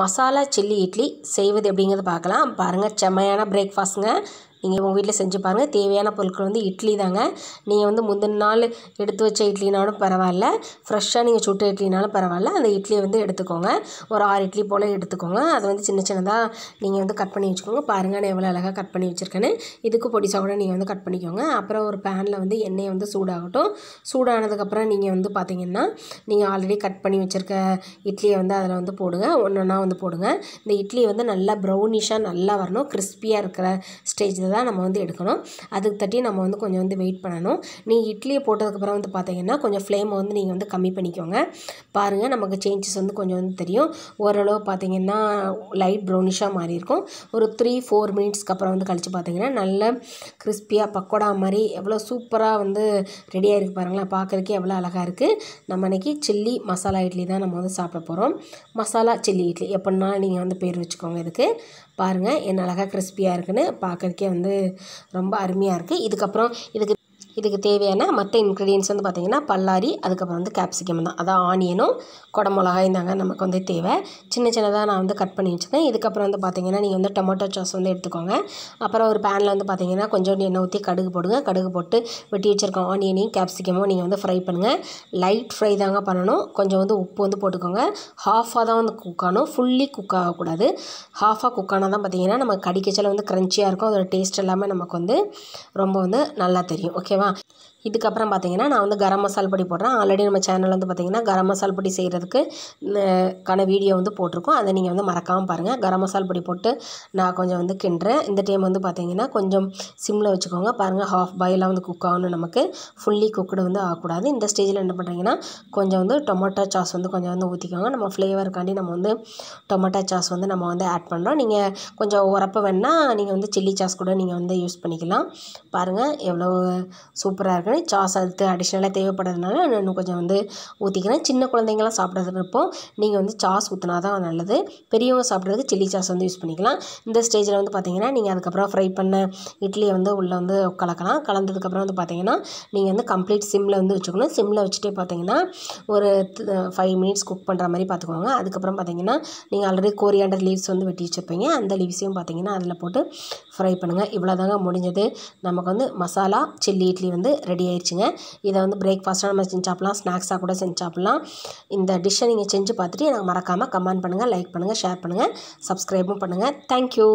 masala chilli idli செய்வது எப்படிங்கிறது பார்க்கலாம் பாருங்கள் செம்மையான பிரேக்ஃபாஸ்ட்டுங்க நீங்கள் உங்கள் வீட்டில் செஞ்சு பாருங்கள் தேவையான பொருட்கள் வந்து இட்லி தாங்க நீங்கள் வந்து முந்தின நாள் எடுத்து வச்ச இட்லினாலும் பரவாயில்ல ஃப்ரெஷ்ஷாக நீங்கள் சுட்ட இட்லினாலும் பரவாயில்ல அந்த இட்லியை வந்து எடுத்துக்கோங்க ஒரு ஆறு இட்லி போல் எடுத்துக்கோங்க அதை வந்து சின்ன சின்னதாக நீங்கள் வந்து கட் பண்ணி வச்சுக்கோங்க பாருங்கள் நான் எவ்வளோ அழகாக கட் பண்ணி வச்சுருக்கேன்னு இதுக்கு பொடிசாக கூட நீங்கள் வந்து கட் பண்ணிக்கோங்க அப்புறம் ஒரு பேனில் வந்து எண்ணெயை வந்து சூடாகட்டும் சூடானதுக்கப்புறம் நீங்கள் வந்து பார்த்திங்கன்னா நீங்கள் ஆல்ரெடி கட் பண்ணி வச்சுருக்க இட்லியை வந்து அதில் வந்து போடுங்க ஒன்று ஒன்றா வந்து போடுங்க இந்த இட்லி வந்து நல்லா ப்ரௌனிஷாக நல்லா வரணும் கிறிஸ்பியாக இருக்கிற ஸ்டேஜ் தான் நம்ம வந்து எடுக்கணும் அதுக்கு தட்டி நம்ம வந்து கொஞ்சம் வந்து வெயிட் பண்ணணும் நீங்கள் இட்லியை போட்டதுக்கப்புறம் வந்து பார்த்தீங்கன்னா கொஞ்சம் ஃப்ளேமை வந்து நீங்கள் வந்து கம்மி பண்ணிக்கோங்க பாருங்கள் நமக்கு சேஞ்சஸ் வந்து கொஞ்சம் வந்து தெரியும் ஓரளவு பார்த்திங்கன்னா லைட் ப்ரௌனிஷாக மாறி இருக்கும் ஒரு த்ரீ ஃபோர் மினிட்ஸ்க்கு அப்புறம் வந்து கழித்து பார்த்திங்கன்னா நல்ல கிறிஸ்பியாக பக்கோடா மாதிரி எவ்வளோ சூப்பராக வந்து ரெடியாக இருக்குது பாருங்களேன் பார்க்குறதுக்கே எவ்வளோ அழகாக இருக்குது நம்ம அன்றைக்கி சில்லி மசாலா இட்லி தான் நம்ம வந்து சாப்பிட போகிறோம் மசாலா சில்லி இட்லி எப்படின்னா நீங்கள் வந்து பேர் வச்சுக்கோங்க இதுக்கு பாருங்கள் என்ன அழகாக கிறிஸ்பியாக இருக்குன்னு பார்க்குறதுக்கே வந்து ரொம்ப அருமையாக இருக்குது இதுக்கப்புறம் இதுக்கு இதுக்கு தேவையான மற்ற இன்க்ரீடியன்ஸ் வந்து பார்த்திங்கன்னா பல்லாரி அதுக்கப்புறம் வந்து கேப்சிகம் தான் அதான் ஆனியனும் குடமிளகாய் தாங்க நமக்கு வந்து தேவை சின்ன சின்னதாக நான் வந்து கட் பண்ணி வச்சுருந்தேன் இதுக்கப்புறம் வந்து பார்த்திங்கன்னா நீங்கள் வந்து டொமேட்டோ சாஸ் வந்து எடுத்துக்கோங்க அப்புறம் ஒரு பேனில் வந்து பார்த்திங்கன்னா கொஞ்சோண்டு எண்ணெய் ஊற்றி கடுகு போடுங்க கடுகு போட்டு வெட்டி வச்சுருக்கோம் ஆனியனையும் கேப்சிகமும் நீங்கள் வந்து ஃப்ரை பண்ணுங்கள் லைட் ஃப்ரை தாங்க பண்ணணும் கொஞ்சம் வந்து உப்பு வந்து போட்டுக்கோங்க ஹாஃபாக தான் வந்து குக் ஆகணும் ஃபுல்லி குக் ஆகக்கூடாது ஹாஃபாக குக் ஆனால் தான் பார்த்திங்கன்னா நம்ம கடிக்கச்சல வந்து க்ரன்ச்சியாக இருக்கும் அதோட டேஸ்ட் எல்லாமே நமக்கு வந்து ரொம்ப வந்து நல்லா தெரியும் ஓகேவா 嘛。இதுக்கப்புறம் பார்த்திங்கன்னா நான் வந்து கரம் மசால் பொடி போடுறேன் ஆல்ரெடி நம்ம சேனல் வந்து பார்த்திங்கன்னா கரம் மசால் பொடி செய்கிறதுக்கு கான வீடியோ வந்து போட்டிருக்கோம் அதை நீங்கள் வந்து மறக்காமல் பாருங்கள் கரம் மசால் பொடி போட்டு நான் கொஞ்சம் வந்து கிண்டுறேன் இந்த டைம் வந்து பார்த்திங்கன்னா கொஞ்சம் சிம்மில் வச்சுக்கோங்க பாருங்கள் ஹாஃப் பாயிலாக வந்து குக் ஆகணும் நமக்கு ஃபுல்லி குக்குடு வந்து ஆகக்கூடாது இந்த ஸ்டேஜில் என்ன பண்ணுறீங்கன்னா கொஞ்சம் வந்து டொமேட்டோ சாஸ் வந்து கொஞ்சம் வந்து ஊற்றிக்கோங்க நம்ம ஃப்ளேவருக்காண்டி நம்ம வந்து டொமேட்டோ சாஸ் வந்து நம்ம வந்து ஆட் பண்ணுறோம் நீங்கள் கொஞ்சம் உரப்பு வேணால் நீங்கள் வந்து சில்லி சாஸ் கூட நீங்கள் வந்து யூஸ் பண்ணிக்கலாம் பாருங்கள் எவ்வளோ சூப்பராக இருக்குது வச்சுருக்கேன் சாஸ் அது அடிஷ்னலாக தேவைப்படுறதுனால நான் இன்னும் கொஞ்சம் வந்து ஊற்றிக்கிறேன் சின்ன குழந்தைங்களாம் சாப்பிட்றதுப்போ நீங்கள் வந்து சாஸ் ஊற்றினா தான் நல்லது பெரியவங்க சாப்பிட்றதுக்கு சில்லி சாஸ் வந்து யூஸ் பண்ணிக்கலாம் இந்த ஸ்டேஜில் வந்து பார்த்திங்கன்னா நீங்கள் அதுக்கப்புறம் ஃப்ரை பண்ண இட்லியை வந்து உள்ளே வந்து கலக்கலாம் கலந்ததுக்கப்புறம் வந்து பார்த்திங்கன்னா நீங்கள் வந்து கம்ப்ளீட் சிம்மில் வந்து வச்சுக்கணும் சிம்மில் வச்சுட்டே பார்த்தீங்கன்னா ஒரு ஃபைவ் மினிட்ஸ் குக் பண்ணுற மாதிரி பார்த்துக்கோங்க அதுக்கப்புறம் பார்த்தீங்கன்னா நீங்கள் ஆல்ரெடி கோரியாண்டர் லீவ்ஸ் வந்து வெட்டி வச்சுருப்பீங்க அந்த லீவ்ஸையும் பார்த்தீங்கன்னா அதில் போட்டு ஃப்ரை பண்ணுங்கள் இவ்வளோதாங்க முடிஞ்சது நமக்கு வந்து மசாலா சில்லி இட்லி வந்து ரெடி ரெடி ஆயிடுச்சுங்க இதை வந்து பிரேக்ஃபாஸ்ட்டாக நம்ம செஞ்சு ஸ்நாக்ஸாக கூட செஞ்சு இந்த டிஷ்ஷை நீங்கள் செஞ்சு பார்த்துட்டு எனக்கு மறக்காமல் கமெண்ட் பண்ணுங்கள் லைக் பண்ணுங்கள் ஷேர் பண்ணுங்கள் சப்ஸ்கிரைபும் பண்ணுங்கள் தேங்க்யூ